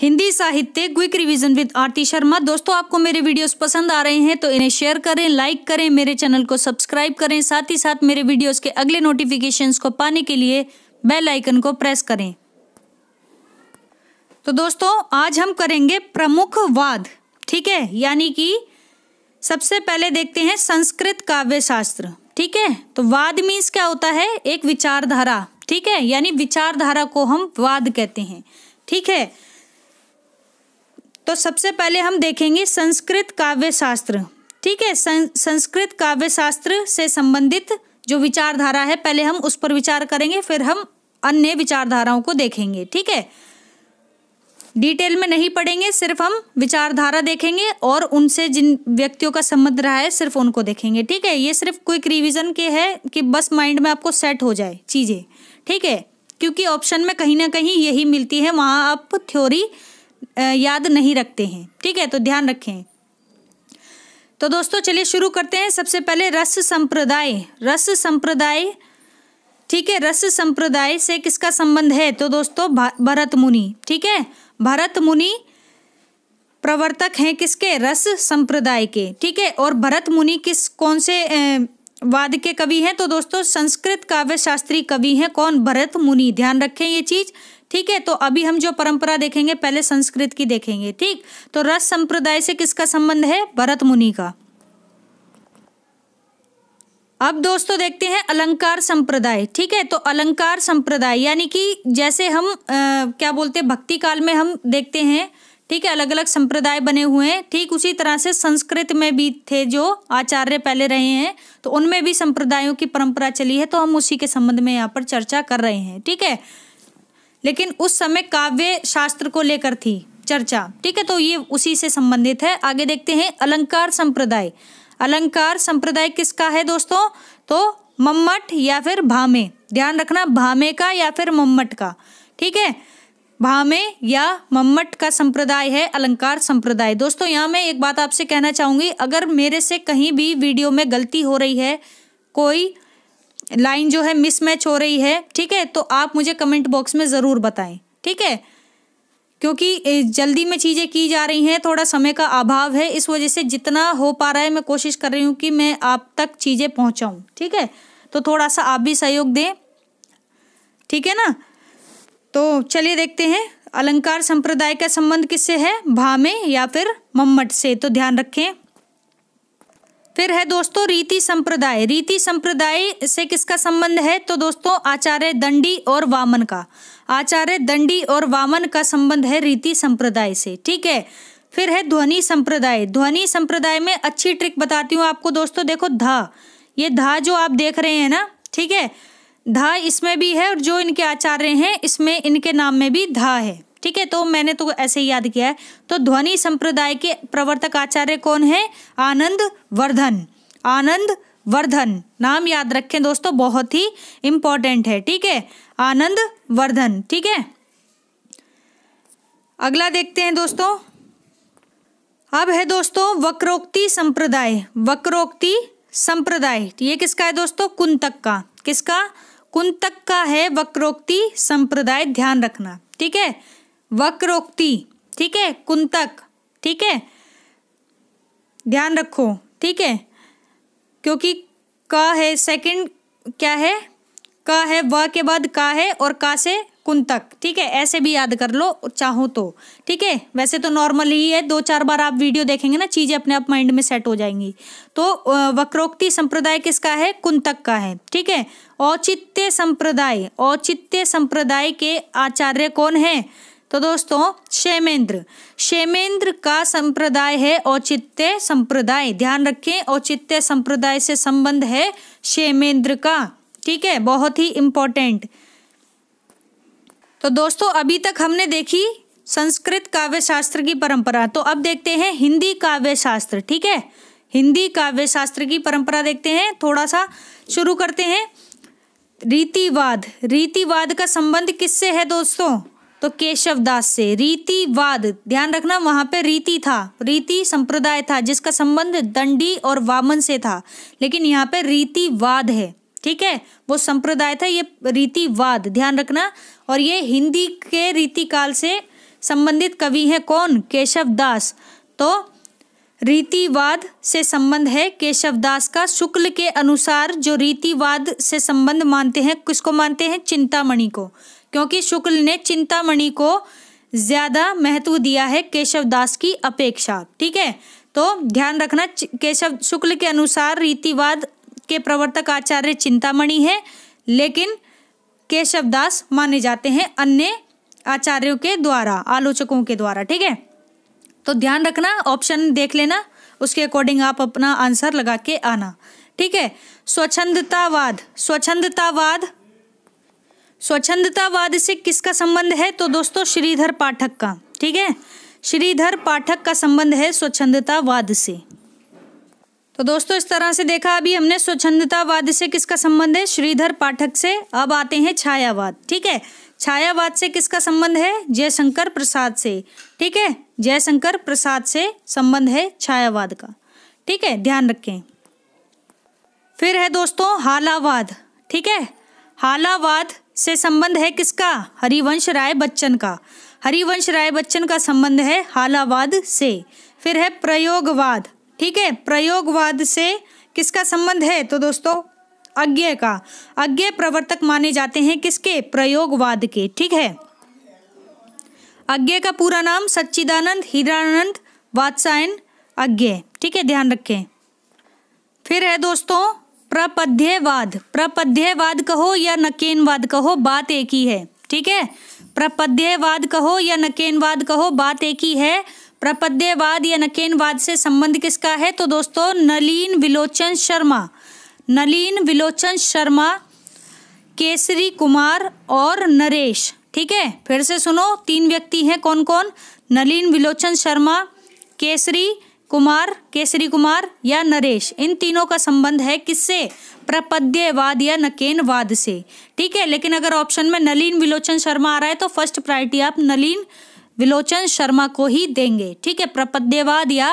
हिंदी साहित्य quick revision with Aarti Sharma दोस्तों आपको मेरे वीडियोस पसंद आ रहे हैं तो इन्हें शेयर करें लाइक करें मेरे चैनल को सब्सक्राइब करें साथ ही साथ मेरे वीडियोस के अगले नोटिफिकेशंस को पाने के लिए बेल आइकन को प्रेस करें तो दोस्तों आज हम करेंगे प्रमुख वाद ठीक है यानी कि सबसे पहले देखते हैं संस्कृत काव्य शास्त्र ठीक है तो वाद मीन्स क्या होता है एक विचारधारा ठीक है यानी विचारधारा को हम वाद कहते हैं ठीक है तो सबसे पहले हम देखेंगे संस्कृत काव्य शास्त्र ठीक है सं, संस्कृत काव्य शास्त्र से संबंधित जो विचारधारा है पहले हम उस पर विचार करेंगे फिर हम अन्य विचारधाराओं को देखेंगे ठीक है डिटेल में नहीं पढ़ेंगे सिर्फ हम विचारधारा देखेंगे और उनसे जिन व्यक्तियों का संबंध रहा है सिर्फ उनको देखेंगे ठीक है ये सिर्फ क्विक रिविजन के है कि बस माइंड में आपको सेट हो जाए चीज़ें ठीक है क्योंकि ऑप्शन में कहीं ना कहीं यही मिलती है वहाँ आप थ्योरी याद नहीं रखते हैं ठीक है तो ध्यान रखें तो दोस्तों चलिए शुरू करते हैं सबसे पहले रस संप्रदाय रस संप्रदाय ठीक है रस संप्रदाय से किसका संबंध है तो दोस्तों भरत मुनि ठीक है भरत मुनि प्रवर्तक हैं किसके रस संप्रदाय के ठीक है और भरत मुनि किस कौन से वाद के कवि हैं तो दोस्तों संस्कृत काव्य शास्त्री कवि हैं कौन भरत मुनि ध्यान रखें ये चीज ठीक है तो अभी हम जो परंपरा देखेंगे पहले संस्कृत की देखेंगे ठीक तो रस संप्रदाय से किसका संबंध है भरत मुनि का अब दोस्तों देखते हैं अलंकार संप्रदाय ठीक है तो अलंकार संप्रदाय यानी कि जैसे हम आ, क्या बोलते हैं भक्ति काल में हम देखते हैं ठीक है अलग अलग संप्रदाय बने हुए हैं ठीक उसी तरह से संस्कृत में भी थे जो आचार्य पहले रहे हैं तो उनमें भी संप्रदायों की परंपरा चली है तो हम उसी के संबंध में यहाँ पर चर्चा कर रहे हैं ठीक है लेकिन उस समय काव्य शास्त्र को लेकर थी चर्चा ठीक है तो ये उसी से संबंधित है आगे देखते हैं अलंकार संप्रदाय अलंकार संप्रदाय किसका है दोस्तों तो मम्मट या फिर भामे ध्यान रखना भामे का या फिर मम्मट का ठीक है भामे या मम्मट का संप्रदाय है अलंकार संप्रदाय दोस्तों यहाँ मैं एक बात आपसे कहना चाहूँगी अगर मेरे से कहीं भी वीडियो में गलती हो रही है कोई लाइन जो है मिसमैच हो रही है ठीक है तो आप मुझे कमेंट बॉक्स में ज़रूर बताएं ठीक है क्योंकि जल्दी में चीज़ें की जा रही हैं थोड़ा समय का अभाव है इस वजह से जितना हो पा रहा है मैं कोशिश कर रही हूँ कि मैं आप तक चीज़ें पहुँचाऊँ ठीक है तो थोड़ा सा आप भी सहयोग दें ठीक है ना तो चलिए देखते हैं अलंकार संप्रदाय का संबंध किससे है भामे या फिर मम्मट से तो ध्यान रखें फिर है दोस्तों रीति संप्रदाय रीति संप्रदाय से किसका संबंध है तो दोस्तों आचार्य दंडी और वामन का आचार्य दंडी और वामन का संबंध है रीति संप्रदाय से ठीक है फिर है ध्वनि संप्रदाय ध्वनि संप्रदाय में अच्छी ट्रिक बताती हूँ आपको दोस्तों देखो धा ये धा जो आप देख रहे हैं ना ठीक है धा इसमें भी है और जो इनके आचार्य हैं इसमें इनके नाम में भी धा है ठीक है तो मैंने तो ऐसे ही याद किया है तो ध्वनि संप्रदाय के प्रवर्तक आचार्य कौन है आनंद वर्धन आनंद वर्धन नाम याद रखें दोस्तों बहुत ही इंपॉर्टेंट है ठीक है आनंद वर्धन ठीक है अगला देखते हैं दोस्तों अब है दोस्तों वक्रोक्ति संप्रदाय वक्रोक्ति संप्रदाय ये किसका है दोस्तों कुंतक का किसका कुंतक का है वक्रोक्ति संप्रदाय ध्यान रखना ठीक है वक्रोक्ति ठीक है कुंतक ठीक है ध्यान रखो ठीक है क्योंकि क है सेकंड क्या है क है व के बाद का है और का से कुंतक ठीक है ऐसे भी याद कर लो चाहो तो ठीक है वैसे तो नॉर्मल ही है दो चार बार आप वीडियो देखेंगे ना चीज़ें अपने आप माइंड में सेट हो जाएंगी तो वक्रोक्ति संप्रदाय किसका है कुंतक का है ठीक है औचित्य संप्रदाय औचित्य संप्रदाय के आचार्य कौन है तो दोस्तों क्षेमेंद्र क्षेमेंद्र का संप्रदाय है औचित्य संप्रदाय ध्यान रखें औचित्य संप्रदाय से संबंध है क्षेमेंद्र का ठीक है बहुत ही इम्पोर्टेंट तो दोस्तों अभी तक हमने देखी संस्कृत काव्य शास्त्र की परंपरा तो अब देखते हैं हिंदी काव्य शास्त्र ठीक है हिंदी काव्य शास्त्र की परंपरा देखते हैं थोड़ा सा शुरू करते हैं रीतिवाद रीतिवाद का संबंध किससे है दोस्तों तो केशव दास से रीतिवाद ध्यान रखना वहां पे रीति था रीति संप्रदाय था जिसका संबंध दंडी और वामन से था लेकिन यहाँ पे रीतिवाद है ठीक है वो संप्रदाय था ये रीतिवाद ध्यान रखना और ये हिंदी के रीतिकाल से संबंधित कवि है कौन केशव दास तो रीतिवाद से संबंध है केशवदास का शुक्ल के अनुसार जो रीतिवाद से संबंध मानते हैं किसको मानते हैं चिंतामणि को क्योंकि शुक्ल ने चिंतामणि को ज़्यादा महत्व दिया है केशवदास की अपेक्षा ठीक है तो ध्यान रखना केशव शुक्ल के अनुसार रीतिवाद के प्रवर्तक आचार्य चिंतामणि है लेकिन केशवदास माने जाते हैं अन्य आचार्यों के द्वारा आलोचकों के द्वारा ठीक है तो ध्यान रखना ऑप्शन देख लेना उसके अकॉर्डिंग आप अपना आंसर लगा के आना ठीक है स्वच्छंदतावाद स्वच्छंदतावाद स्वच्छंदतावाद से किसका संबंध है तो दोस्तों श्रीधर पाठक का ठीक है श्रीधर पाठक का संबंध है स्वच्छंदतावाद से तो दोस्तों इस तरह से देखा अभी हमने स्वच्छंदतावाद से किसका संबंध है श्रीधर पाठक से अब आते हैं छायावाद ठीक है छायावाद से किसका संबंध है जयशंकर प्रसाद से ठीक है जयशंकर प्रसाद से संबंध है छायावाद का ठीक है ध्यान रखें फिर है दोस्तों हालावाद ठीक है हालावाद से संबंध है किसका हरिवंश राय बच्चन का हरिवंश राय बच्चन का संबंध है हालावाद से फिर है प्रयोगवाद ठीक है प्रयोगवाद से किसका संबंध है तो दोस्तों अज्ञ का अज्ञ प्रवर्तक माने जाते हैं किसके प्रयोगवाद के ठीक है अज्ञ का पूरा नाम सच्चिदानंद हिरानंद वात्सायन अज्ञ ठीक है ध्यान रखें फिर है दोस्तों प्रपद्यवाद प्रपद्यवाद कहो या नकेनवाद कहो बात एक ही है ठीक है प्रपद्यवाद कहो या नकेनवाद कहो बात एक ही है प्रपद्यवाद या नकेनवाद से संबंध किसका है तो दोस्तों नलीन विलोचन शर्मा नलिन विलोचन शर्मा केसरी कुमार और नरेश ठीक है फिर से सुनो तीन व्यक्ति हैं कौन कौन नलिन विलोचन शर्मा केसरी कुमार केसरी कुमार या नरेश इन तीनों का संबंध है किससे प्रपद्यवाद या नकेनवाद से ठीक है लेकिन अगर ऑप्शन में नलिन विलोचन शर्मा आ रहा है तो फर्स्ट प्रायोरिटी आप नलिन विलोचन शर्मा को ही देंगे ठीक है प्रपद्यवाद या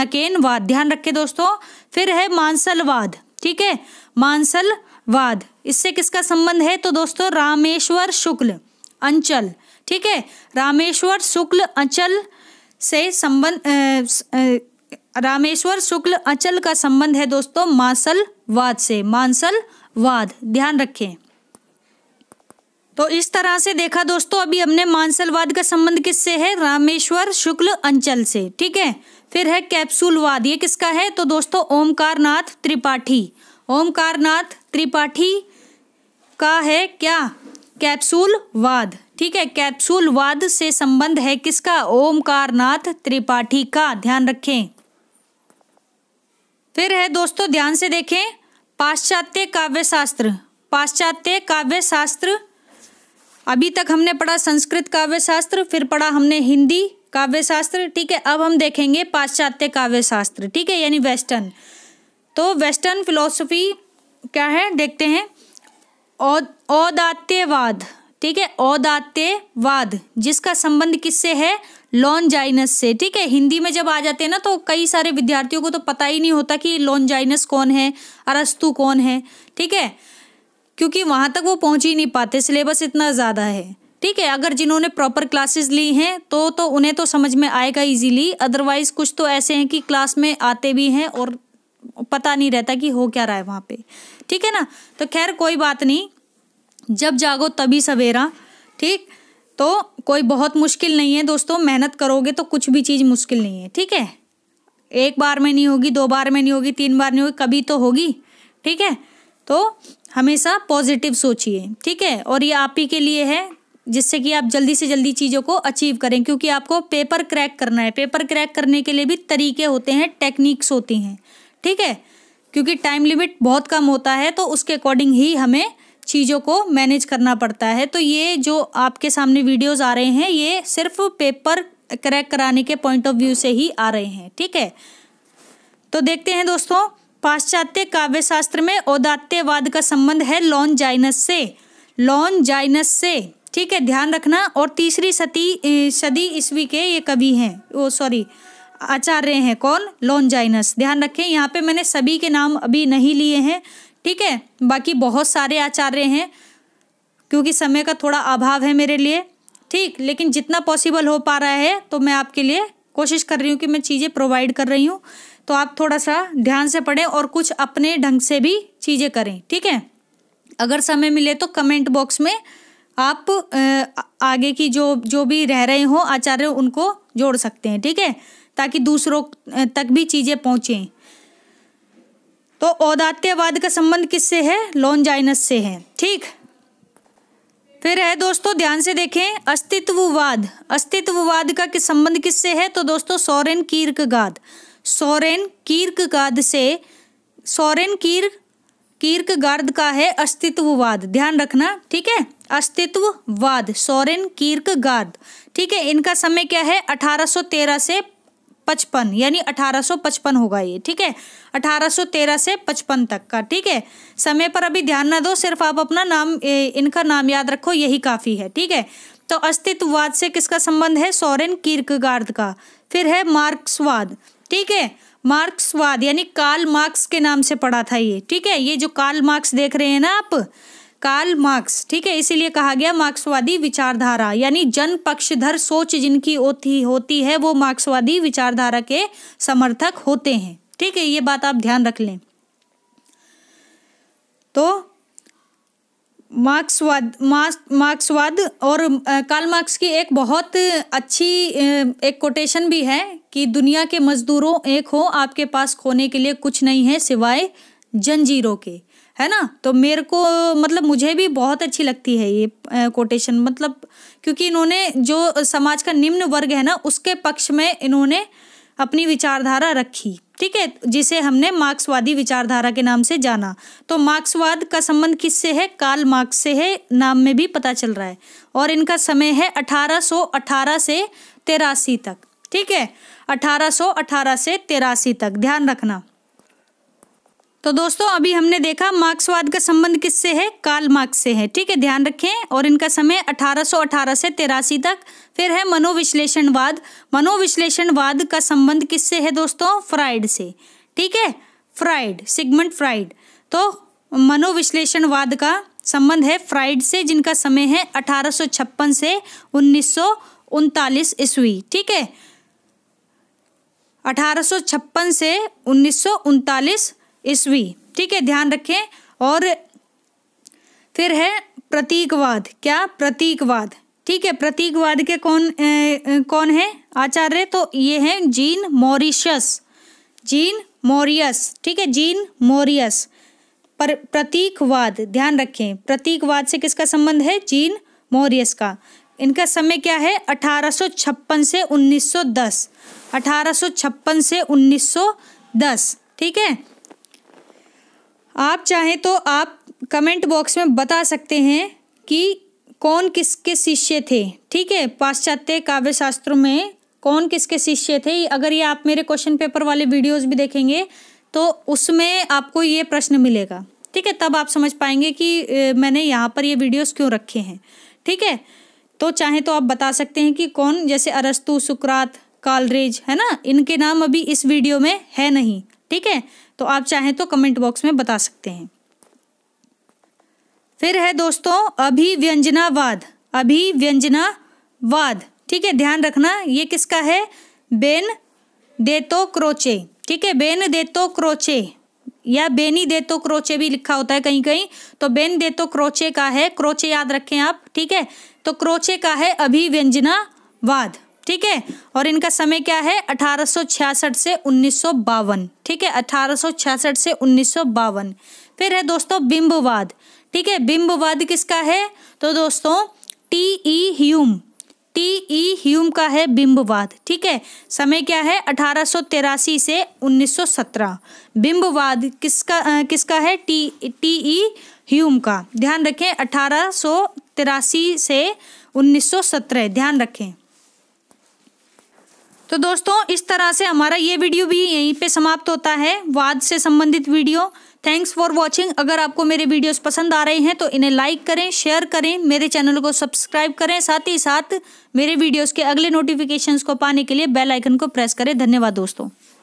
नकेनवाद ध्यान रखें दोस्तों फिर है मांसलवाद ठीक है मांसलवाद इससे किसका संबंध है तो दोस्तों रामेश्वर शुक्ल अंचल ठीक है रामेश्वर शुक्ल अंचल से संबंध रामेश्वर शुक्ल अंचल का संबंध है दोस्तों मांसलवाद से मांसलवाद ध्यान रखें तो इस तरह से देखा दोस्तों अभी हमने मांसलवाद का संबंध किससे है रामेश्वर शुक्ल अंचल से ठीक है फिर है कैप्सूलवाद ये किसका है तो दोस्तों ओमकार नाथ त्रिपाठी ओमकार नाथ त्रिपाठी का है क्या कैप्सूलवाद ठीक है कैप्सूलवाद से संबंध है किसका ओमकार नाथ त्रिपाठी का ध्यान रखें फिर है दोस्तों ध्यान से देखें पाश्चात्य काव्यशास्त्र पाश्चात्य काव्यशास्त्र अभी तक हमने पढ़ा संस्कृत काव्यशास्त्र फिर पढ़ा हमने हिंदी काव्य शास्त्र ठीक है अब हम देखेंगे पाश्चात्य काव्य शास्त्र ठीक है यानी वेस्टर्न तो वेस्टर्न फिलोसफी क्या है देखते हैं औदात्यवाद ठीक है औदात्यवाद जिसका संबंध किससे है लॉन जाइनस से ठीक है हिंदी में जब आ जाते हैं ना तो कई सारे विद्यार्थियों को तो पता ही नहीं होता कि लॉन जाइनस कौन है अरस्तु कौन है ठीक है क्योंकि वहाँ तक वो पहुँच ही नहीं पाते सिलेबस इतना ज़्यादा है ठीक है अगर जिन्होंने प्रॉपर क्लासेस ली हैं तो तो उन्हें तो समझ में आएगा इजीली अदरवाइज कुछ तो ऐसे हैं कि क्लास में आते भी हैं और पता नहीं रहता कि हो क्या रहा है वहाँ पे ठीक है ना तो खैर कोई बात नहीं जब जागो तभी सवेरा ठीक तो कोई बहुत मुश्किल नहीं है दोस्तों मेहनत करोगे तो कुछ भी चीज़ मुश्किल नहीं है ठीक है एक बार में नहीं होगी दो बार में नहीं होगी तीन बार नहीं होगी कभी तो होगी ठीक है तो हमेशा पॉजिटिव सोचिए ठीक है और ये आप ही के लिए है जिससे कि आप जल्दी से जल्दी चीज़ों को अचीव करें क्योंकि आपको पेपर क्रैक करना है पेपर क्रैक करने के लिए भी तरीके होते हैं टेक्निक्स होती हैं ठीक है क्योंकि टाइम लिमिट बहुत कम होता है तो उसके अकॉर्डिंग ही हमें चीज़ों को मैनेज करना पड़ता है तो ये जो आपके सामने वीडियोस आ रहे हैं ये सिर्फ पेपर क्रैक कराने के पॉइंट ऑफ व्यू से ही आ रहे हैं ठीक है तो देखते हैं दोस्तों पाश्चात्य काव्य शास्त्र में औदात्यवाद का संबंध है लॉन जाइनस से लॉन जाइनस से ठीक है ध्यान रखना और तीसरी सती सदी ईस्वी के ये कवि हैं वो सॉरी आचार्य हैं कौन लॉन्जाइनस ध्यान रखें यहाँ पे मैंने सभी के नाम अभी नहीं लिए हैं ठीक है बाकी बहुत सारे आचार्य हैं क्योंकि समय का थोड़ा अभाव है मेरे लिए ठीक लेकिन जितना पॉसिबल हो पा रहा है तो मैं आपके लिए कोशिश कर रही हूँ कि मैं चीज़ें प्रोवाइड कर रही हूँ तो आप थोड़ा सा ध्यान से पढ़ें और कुछ अपने ढंग से भी चीज़ें करें ठीक है अगर समय मिले तो कमेंट बॉक्स में आप आगे की जो जो भी रह रहे हो आचार्य उनको जोड़ सकते हैं ठीक है ताकि दूसरों तक भी चीज़ें पहुंचे तो औदात्यवाद का संबंध किससे है जाइनस से है ठीक फिर है दोस्तों ध्यान से देखें अस्तित्ववाद अस्तित्ववाद का किस संबंध किससे है तो दोस्तों सोरेन कीर्क गाद सोरेन कीर्क गाद से सोरेन कीर्क कीर्क गार्द का है अस्तित्ववाद ध्यान रखना ठीक है अस्तित्ववाद सोरेन कीर्क गार्द ठीक है इनका समय क्या है 1813 से पचपन यानी 1855 होगा ये ठीक है 1813 से 55 तक का ठीक है समय पर अभी ध्यान ना दो सिर्फ आप अपना नाम ए, इनका नाम याद रखो यही काफ़ी है ठीक है तो अस्तित्ववाद से किसका संबंध है सोरेन कीर्कगार्द का फिर है मार्क्सवाद ठीक है मार्क्सवाद यानी काल मार्क्स के नाम से पढ़ा था ये ठीक है ये जो काल मार्क्स देख रहे हैं ना आप काल मार्क्स ठीक है इसीलिए कहा गया मार्क्सवादी विचारधारा यानी जन पक्षधर सोच जिनकी होती होती है वो मार्क्सवादी विचारधारा के समर्थक होते हैं ठीक है ये बात आप ध्यान रख लें तो मार्क्सवाद मार्क्सवाद और कार्ल मार्क्स की एक बहुत अच्छी एक कोटेशन भी है कि दुनिया के मजदूरों एक हो आपके पास खोने के लिए कुछ नहीं है सिवाय जंजीरों के है ना तो मेरे को मतलब मुझे भी बहुत अच्छी लगती है ये कोटेशन मतलब क्योंकि इन्होंने जो समाज का निम्न वर्ग है ना उसके पक्ष में इन्होंने अपनी विचारधारा रखी ठीक है जिसे हमने मार्क्सवादी विचारधारा के नाम से जाना तो मार्क्सवाद का संबंध किससे है काल मार्क्स से है नाम में भी पता चल रहा है और इनका समय है 1818 से तेरासी तक ठीक है 1818 से तेरासी तक ध्यान रखना तो दोस्तों अभी हमने देखा मार्क्सवाद का संबंध किससे है काल मार्क्स से है ठीक है ध्यान रखें और इनका समय 1818 से तिरासी तक फिर है मनोविश्लेषणवाद मनोविश्लेषणवाद का संबंध किससे है दोस्तों फ्राइड से ठीक है फ्राइड सिगमंड फ्राइड तो मनोविश्लेषणवाद का संबंध है फ्राइड से जिनका समय है अठारह से उन्नीस ईस्वी ठीक है अठारह से उन्नीस ईस्वी ठीक है ध्यान रखें और फिर है प्रतीकवाद क्या प्रतीकवाद ठीक है प्रतीकवाद के कौन ए, कौन है आचार्य तो ये हैं जीन मॉरिशस जीन मॉरियस ठीक है जीन मॉरियस पर प्रतीकवाद ध्यान रखें प्रतीकवाद से किसका संबंध है जीन मॉरियस का इनका समय क्या है 1856 से 1910 1856 से 1910 ठीक है आप चाहें तो आप कमेंट बॉक्स में बता सकते हैं कि कौन किसके शिष्य थे ठीक है पाश्चात्य काव्य शास्त्रों में कौन किसके शिष्य थे अगर ये आप मेरे क्वेश्चन पेपर वाले वीडियोस भी देखेंगे तो उसमें आपको ये प्रश्न मिलेगा ठीक है तब आप समझ पाएंगे कि मैंने यहाँ पर ये वीडियोस क्यों रखे हैं ठीक है तो चाहे तो आप बता सकते हैं कि कौन जैसे अरस्तु सुकरात कालरेज है ना इनके नाम अभी इस वीडियो में है नहीं ठीक है तो आप चाहें तो कमेंट बॉक्स में बता सकते हैं फिर है दोस्तों अभिव्यंजनावाद अभिव्यंजनावाद ठीक है ध्यान रखना ये किसका है बेन देतो क्रोचे ठीक है बेन देतो क्रोचे या बेनी देतो क्रोचे भी लिखा होता है कहीं कहीं तो बेन देतो क्रोचे का है क्रोचे याद रखें आप ठीक है तो क्रोचे का है अभिव्यंजनावाद ठीक है और इनका समय क्या है 1866 से उन्नीस ठीक है 1866 से उन्नीस फिर है दोस्तों बिंबवाद ठीक है बिंबवाद किसका है तो दोस्तों T E Hulme T E Hulme का है बिंबवाद ठीक है समय क्या है अठारह से 1917 बिंबवाद किसका आ, किसका है टी टी ई ह्यूम का ध्यान रखें अठारह से 1917 ध्यान रखें तो दोस्तों इस तरह से हमारा ये वीडियो भी यहीं पे समाप्त होता है वाद से संबंधित वीडियो थैंक्स फॉर वॉचिंग अगर आपको मेरे वीडियोस पसंद आ रहे हैं तो इन्हें लाइक करें शेयर करें मेरे चैनल को सब्सक्राइब करें साथ ही साथ मेरे वीडियोस के अगले नोटिफिकेशंस को पाने के लिए बेल आइकन को प्रेस करें धन्यवाद दोस्तों